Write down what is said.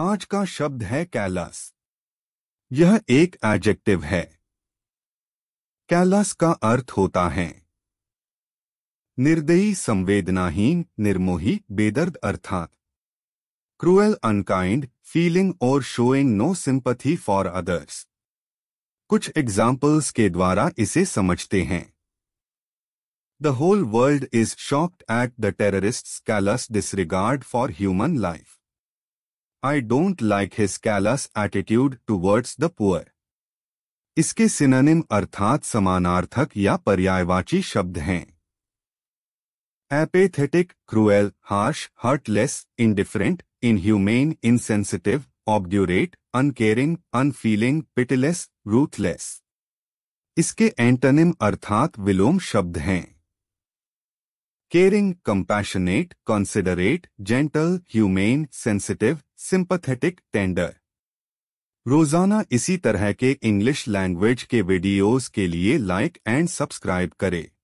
आज का शब्द है कैलास यह एक एडजेक्टिव है कैलास का अर्थ होता है निर्दयी संवेदनाहीन निर्मोही बेदर्द अर्थात क्रूएल अनकाइंड फीलिंग और showing no sympathy for others कुछ एग्जाम्पल्स के द्वारा इसे समझते हैं the whole world is shocked at the terrorist callous disregard for human life I don't like his callous attitude towards the poor इसके synonym अर्थात समानार्थक या पर्यायवाची शब्द हैं apathetic cruel harsh heartless indifferent inhumane insensitive obdurate uncaring unfeeling pitiless ruthless इसके antonym अर्थात विलोम शब्द हैं caring compassionate कॉन्सिडरेट gentle humane sensitive sympathetic tender रोजाना इसी तरह के इंग्लिश लैंग्वेज के वीडियोस के लिए लाइक एंड सब्सक्राइब करें